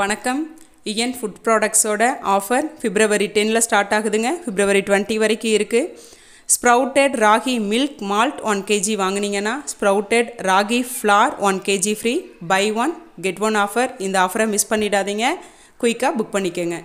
வணக்கம் இஎன் food ப்ராடக்ட்ஸோட offer பிப்ரவரி டென்னில் ஸ்டார்ட் ஆகுதுங்க பிப்ரவரி டுவெண்ட்டி வரைக்கும் இருக்குது sprouted ragi milk malt one KG வாங்கினீங்கன்னா sprouted ragi flour one KG free buy one get one offer இந்த ஆஃபரை மிஸ் பண்ணிடாதீங்க குயிக்காக புக் பண்ணிக்கோங்க